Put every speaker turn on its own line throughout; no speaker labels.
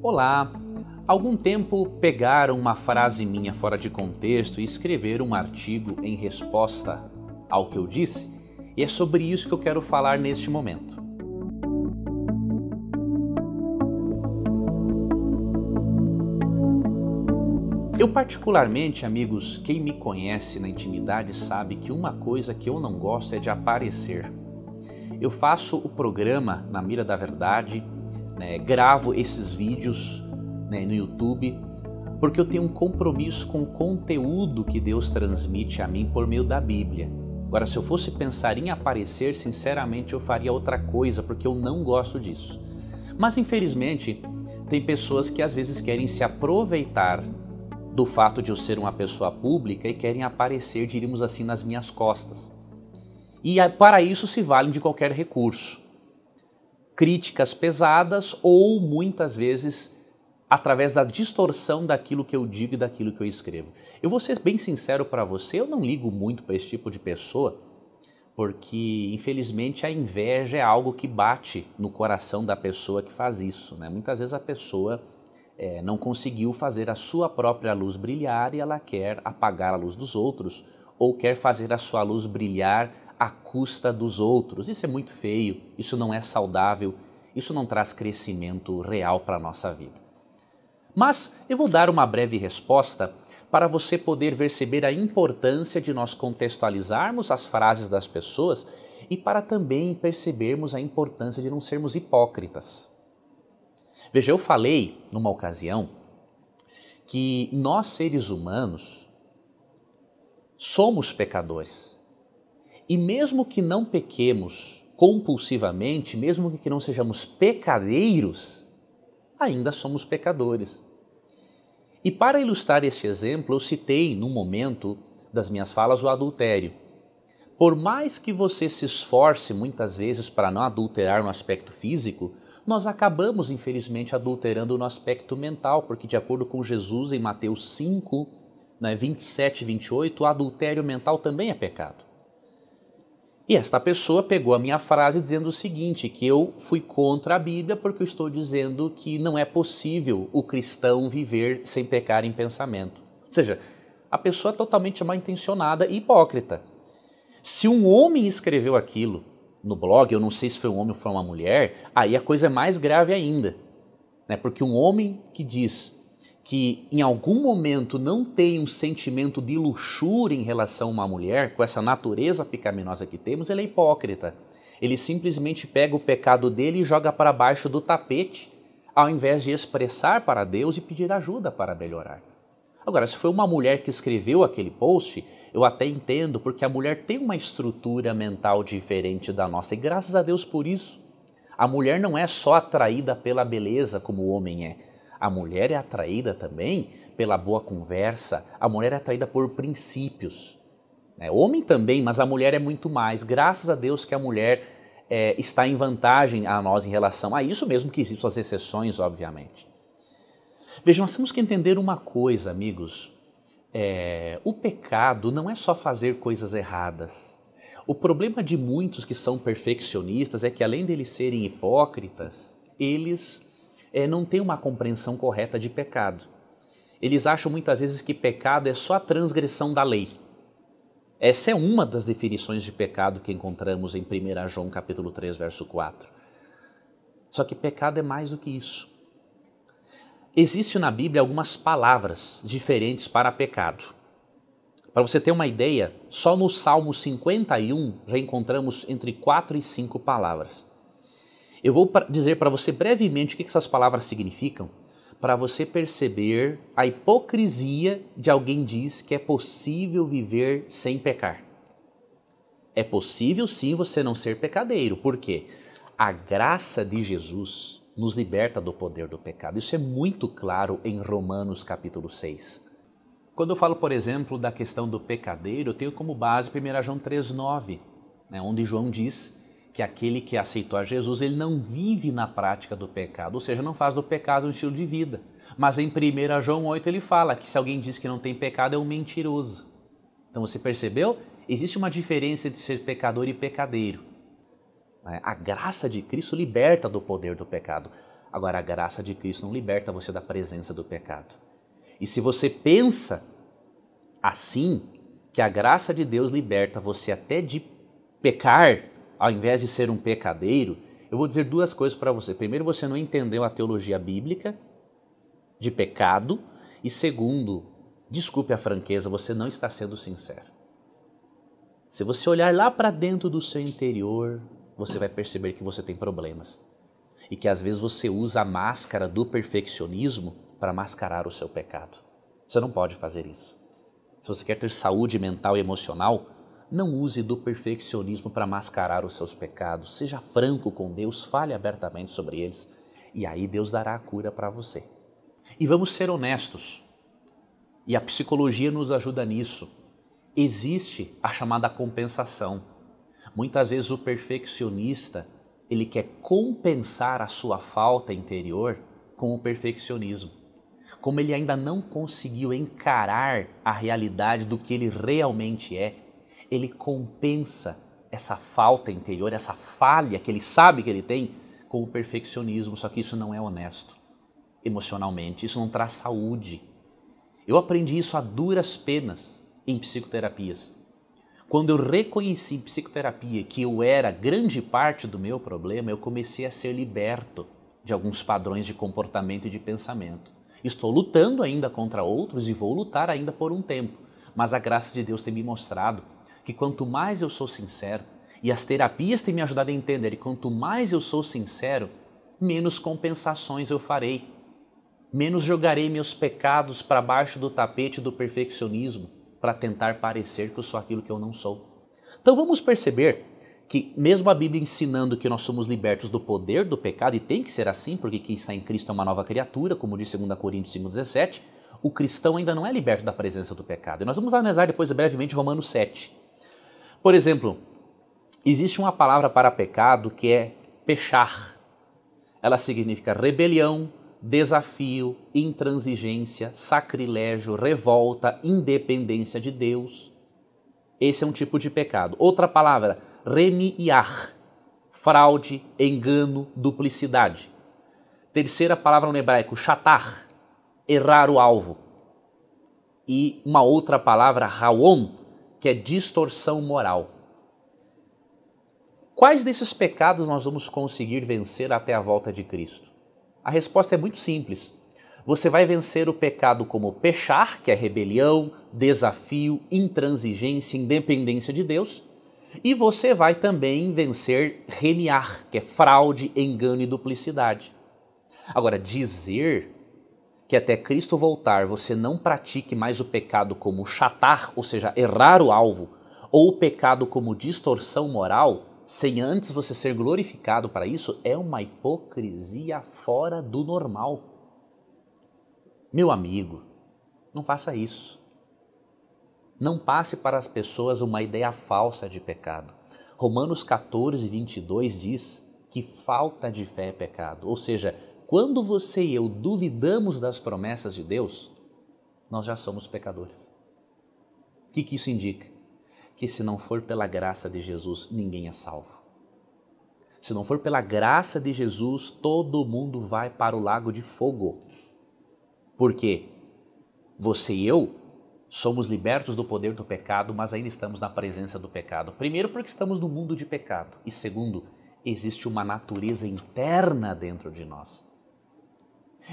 Olá! Algum tempo pegaram uma frase minha fora de contexto e escreveram um artigo em resposta ao que eu disse, e é sobre isso que eu quero falar neste momento. Eu particularmente, amigos, quem me conhece na intimidade sabe que uma coisa que eu não gosto é de aparecer. Eu faço o programa na mira da verdade, né, gravo esses vídeos né, no YouTube, porque eu tenho um compromisso com o conteúdo que Deus transmite a mim por meio da Bíblia. Agora, se eu fosse pensar em aparecer, sinceramente eu faria outra coisa, porque eu não gosto disso. Mas infelizmente, tem pessoas que às vezes querem se aproveitar do fato de eu ser uma pessoa pública e querem aparecer, diríamos assim, nas minhas costas. E ah, para isso se valem de qualquer recurso críticas pesadas ou muitas vezes através da distorção daquilo que eu digo e daquilo que eu escrevo. Eu vou ser bem sincero para você, eu não ligo muito para esse tipo de pessoa, porque infelizmente a inveja é algo que bate no coração da pessoa que faz isso. Né? Muitas vezes a pessoa é, não conseguiu fazer a sua própria luz brilhar e ela quer apagar a luz dos outros ou quer fazer a sua luz brilhar à custa dos outros. Isso é muito feio, isso não é saudável, isso não traz crescimento real para a nossa vida. Mas eu vou dar uma breve resposta para você poder perceber a importância de nós contextualizarmos as frases das pessoas e para também percebermos a importância de não sermos hipócritas. Veja, eu falei numa ocasião que nós seres humanos somos pecadores. E mesmo que não pequemos compulsivamente, mesmo que não sejamos pecadeiros, ainda somos pecadores. E para ilustrar esse exemplo, eu citei no momento das minhas falas o adultério. Por mais que você se esforce muitas vezes para não adulterar no aspecto físico, nós acabamos, infelizmente, adulterando no aspecto mental, porque, de acordo com Jesus em Mateus 5, né, 27 e 28, o adultério mental também é pecado. E esta pessoa pegou a minha frase dizendo o seguinte: que eu fui contra a Bíblia porque eu estou dizendo que não é possível o cristão viver sem pecar em pensamento. Ou seja, a pessoa é totalmente mal intencionada e hipócrita. Se um homem escreveu aquilo no blog, eu não sei se foi um homem ou foi uma mulher, aí a coisa é mais grave ainda. Né? Porque um homem que diz que em algum momento não tem um sentimento de luxúria em relação a uma mulher, com essa natureza pecaminosa que temos, ele é hipócrita. Ele simplesmente pega o pecado dele e joga para baixo do tapete, ao invés de expressar para Deus e pedir ajuda para melhorar. Agora, se foi uma mulher que escreveu aquele post, eu até entendo, porque a mulher tem uma estrutura mental diferente da nossa, e graças a Deus por isso. A mulher não é só atraída pela beleza como o homem é a mulher é atraída também pela boa conversa, a mulher é atraída por princípios. Né? Homem também, mas a mulher é muito mais. Graças a Deus que a mulher é, está em vantagem a nós em relação a isso, mesmo que existam as exceções, obviamente. Vejam, nós temos que entender uma coisa, amigos. É, o pecado não é só fazer coisas erradas. O problema de muitos que são perfeccionistas é que, além deles serem hipócritas, eles é, não têm uma compreensão correta de pecado. Eles acham muitas vezes que pecado é só a transgressão da lei. Essa é uma das definições de pecado que encontramos em 1 João capítulo 3, verso 4. Só que pecado é mais do que isso. Existe na Bíblia algumas palavras diferentes para pecado. Para você ter uma ideia, só no Salmo 51 já encontramos entre quatro e cinco palavras. Eu vou dizer para você brevemente o que essas palavras significam, para você perceber a hipocrisia de alguém diz que é possível viver sem pecar. É possível sim você não ser pecadeiro, porque a graça de Jesus nos liberta do poder do pecado. Isso é muito claro em Romanos capítulo 6. Quando eu falo, por exemplo, da questão do pecadeiro, eu tenho como base 1 João 3,9, né, onde João diz que aquele que aceitou a Jesus, ele não vive na prática do pecado, ou seja, não faz do pecado um estilo de vida. Mas em 1 João 8 ele fala que se alguém diz que não tem pecado é um mentiroso. Então você percebeu? Existe uma diferença entre ser pecador e pecadeiro. É, a graça de Cristo liberta do poder do pecado. Agora, a graça de Cristo não liberta você da presença do pecado. E se você pensa assim, que a graça de Deus liberta você até de pecar, ao invés de ser um pecadeiro, eu vou dizer duas coisas para você. Primeiro, você não entendeu a teologia bíblica de pecado. E segundo, desculpe a franqueza, você não está sendo sincero. Se você olhar lá para dentro do seu interior, você vai perceber que você tem problemas. E que às vezes você usa a máscara do perfeccionismo para mascarar o seu pecado. Você não pode fazer isso. Se você quer ter saúde mental e emocional, não use do perfeccionismo para mascarar os seus pecados. Seja franco com Deus, fale abertamente sobre eles e aí Deus dará a cura para você. E vamos ser honestos. E a psicologia nos ajuda nisso. Existe a chamada compensação. Muitas vezes o perfeccionista, ele quer compensar a sua falta interior com o perfeccionismo. Como ele ainda não conseguiu encarar a realidade do que ele realmente é, ele compensa essa falta interior, essa falha que ele sabe que ele tem com o perfeccionismo, só que isso não é honesto emocionalmente, isso não traz saúde. Eu aprendi isso a duras penas em psicoterapias. Quando eu reconheci em psicoterapia que eu era grande parte do meu problema, eu comecei a ser liberto de alguns padrões de comportamento e de pensamento. Estou lutando ainda contra outros e vou lutar ainda por um tempo, mas a graça de Deus tem me mostrado que quanto mais eu sou sincero, e as terapias têm me ajudado a entender, e quanto mais eu sou sincero, menos compensações eu farei. Menos jogarei meus pecados para baixo do tapete do perfeccionismo para tentar parecer que eu sou aquilo que eu não sou. Então vamos perceber que, mesmo a Bíblia ensinando que nós somos libertos do poder do pecado, e tem que ser assim, porque quem está em Cristo é uma nova criatura, como diz 2 Coríntios 5,17, o cristão ainda não é liberto da presença do pecado. E nós vamos analisar depois brevemente Romanos 7. Por exemplo, existe uma palavra para pecado que é pechar. Ela significa rebelião, desafio, intransigência, sacrilégio, revolta, independência de Deus. Esse é um tipo de pecado. Outra palavra, remiar, fraude, engano, duplicidade. Terceira palavra no hebraico, chatar, errar o alvo. E uma outra palavra, raon, que é distorção moral. Quais desses pecados nós vamos conseguir vencer até a volta de Cristo? A resposta é muito simples. Você vai vencer o pecado como pechar, que é rebelião, desafio, intransigência, independência de Deus, e você vai também vencer remiar, que é fraude, engano e duplicidade. Agora, dizer que até Cristo voltar você não pratique mais o pecado como chatar, ou seja, errar o alvo, ou o pecado como distorção moral, sem antes você ser glorificado para isso, é uma hipocrisia fora do normal. Meu amigo, não faça isso. Não passe para as pessoas uma ideia falsa de pecado. Romanos 14, 22 diz que falta de fé é pecado, ou seja, quando você e eu duvidamos das promessas de Deus, nós já somos pecadores. O que, que isso indica? Que se não for pela graça de Jesus, ninguém é salvo. Se não for pela graça de Jesus, todo mundo vai para o lago de fogo. Porque você e eu somos libertos do poder do pecado, mas ainda estamos na presença do pecado. Primeiro, porque estamos no mundo de pecado. E segundo, existe uma natureza interna dentro de nós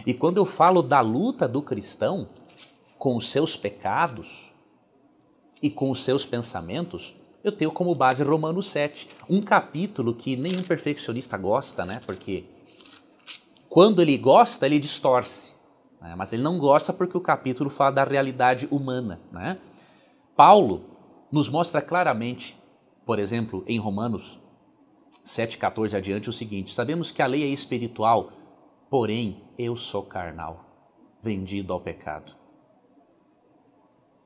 e quando eu falo da luta do cristão com os seus pecados e com os seus pensamentos, eu tenho como base Romanos 7, um capítulo que nenhum perfeccionista gosta, né? Porque quando ele gosta, ele distorce. Né? Mas ele não gosta porque o capítulo fala da realidade humana, né? Paulo nos mostra claramente, por exemplo, em Romanos 7,14 adiante, o seguinte: Sabemos que a lei é espiritual, porém eu sou carnal, vendido ao pecado.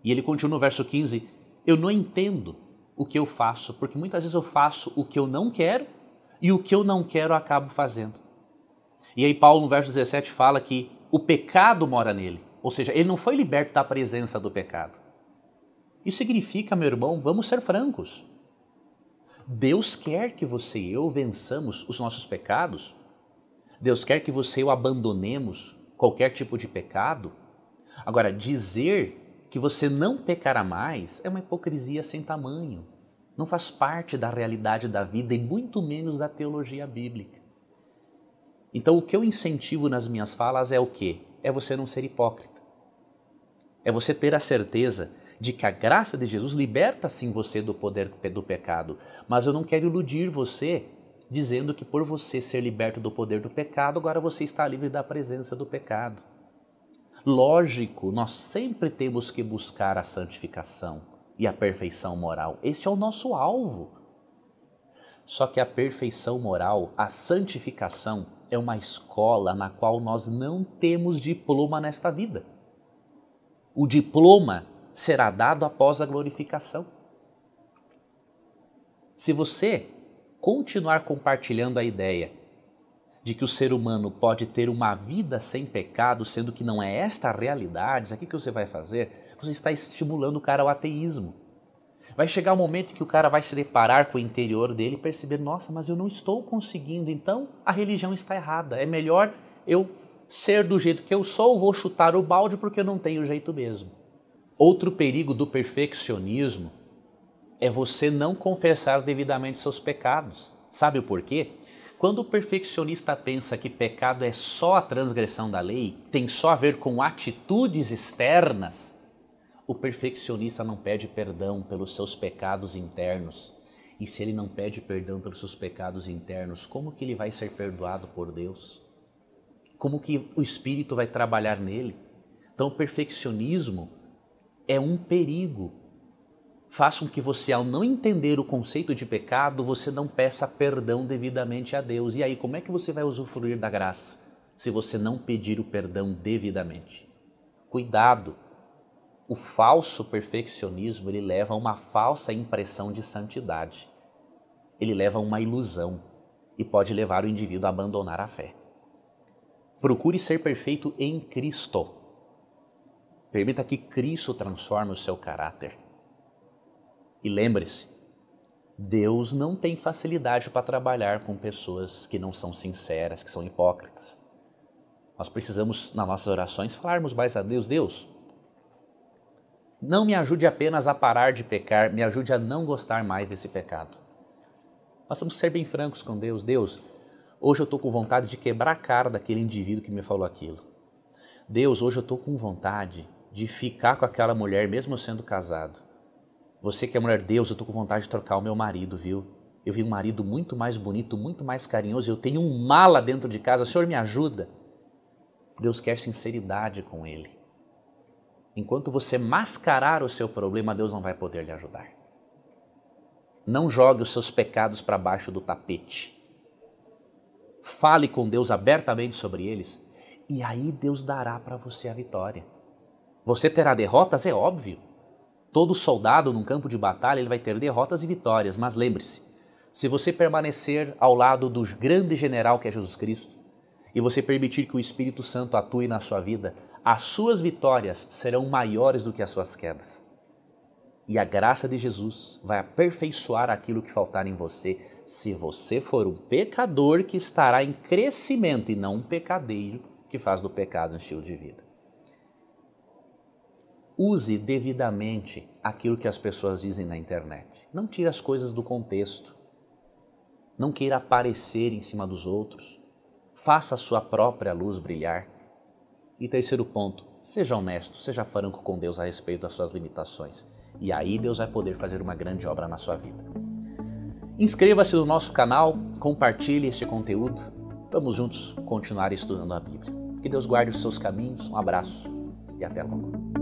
E ele continua no verso 15: Eu não entendo o que eu faço, porque muitas vezes eu faço o que eu não quero e o que eu não quero eu acabo fazendo. E aí, Paulo, no verso 17, fala que o pecado mora nele, ou seja, ele não foi liberto da presença do pecado. Isso significa, meu irmão, vamos ser francos. Deus quer que você e eu vençamos os nossos pecados Deus quer que você e eu abandonemos qualquer tipo de pecado? Agora, dizer que você não pecará mais é uma hipocrisia sem tamanho. Não faz parte da realidade da vida e muito menos da teologia bíblica. Então, o que eu incentivo nas minhas falas é o quê? É você não ser hipócrita. É você ter a certeza de que a graça de Jesus liberta sim você do poder do pecado, mas eu não quero iludir você dizendo que por você ser liberto do poder do pecado, agora você está livre da presença do pecado. Lógico, nós sempre temos que buscar a santificação e a perfeição moral. Este é o nosso alvo. Só que a perfeição moral, a santificação, é uma escola na qual nós não temos diploma nesta vida. O diploma será dado após a glorificação. Se você continuar compartilhando a ideia de que o ser humano pode ter uma vida sem pecado, sendo que não é esta a realidade, o que você vai fazer? Você está estimulando o cara ao ateísmo. Vai chegar o um momento que o cara vai se deparar com o interior dele e perceber: nossa, mas eu não estou conseguindo, então a religião está errada. É melhor eu ser do jeito que eu sou, vou chutar o balde porque eu não tenho jeito mesmo. Outro perigo do perfeccionismo é você não confessar devidamente seus pecados. Sabe o porquê? Quando o perfeccionista pensa que pecado é só a transgressão da lei, tem só a ver com atitudes externas, o perfeccionista não pede perdão pelos seus pecados internos. E se ele não pede perdão pelos seus pecados internos, como que ele vai ser perdoado por Deus? Como que o Espírito vai trabalhar nele? Então, o perfeccionismo é um perigo faz com que você, ao não entender o conceito de pecado, você não peça perdão devidamente a Deus. E aí, como é que você vai usufruir da graça se você não pedir o perdão devidamente? Cuidado! O falso perfeccionismo ele leva a uma falsa impressão de santidade. Ele leva a uma ilusão e pode levar o indivíduo a abandonar a fé. Procure ser perfeito em Cristo. Permita que Cristo transforme o seu caráter. E lembre-se, Deus não tem facilidade para trabalhar com pessoas que não são sinceras, que são hipócritas. Nós precisamos, nas nossas orações, falarmos mais a Deus: Deus, não me ajude apenas a parar de pecar, me ajude a não gostar mais desse pecado. Nós vamos ser bem francos com Deus: Deus, hoje eu estou com vontade de quebrar a cara daquele indivíduo que me falou aquilo. Deus, hoje eu estou com vontade de ficar com aquela mulher mesmo sendo casado. Você que é mulher de Deus, eu tô com vontade de trocar o meu marido, viu? Eu vi um marido muito mais bonito, muito mais carinhoso. Eu tenho um mala dentro de casa. O senhor me ajuda? Deus quer sinceridade com ele. Enquanto você mascarar o seu problema, Deus não vai poder lhe ajudar. Não jogue os seus pecados para baixo do tapete. Fale com Deus abertamente sobre eles e aí Deus dará para você a vitória. Você terá derrotas, é óbvio. Todo soldado num campo de batalha ele vai ter derrotas e vitórias, mas lembre-se, se você permanecer ao lado do grande general que é Jesus Cristo e você permitir que o Espírito Santo atue na sua vida, as suas vitórias serão maiores do que as suas quedas. E a graça de Jesus vai aperfeiçoar aquilo que faltar em você, se você for um pecador que estará em crescimento e não um pecadeiro que faz do pecado um estilo de vida. Use devidamente aquilo que as pessoas dizem na internet. Não tire as coisas do contexto. Não queira aparecer em cima dos outros. Faça a sua própria luz brilhar. E terceiro ponto, seja honesto, seja franco com Deus a respeito das suas limitações. E aí Deus vai poder fazer uma grande obra na sua vida. Inscreva-se no nosso canal, compartilhe este conteúdo. Vamos juntos continuar estudando a Bíblia. Que Deus guarde os seus caminhos. Um abraço e até logo.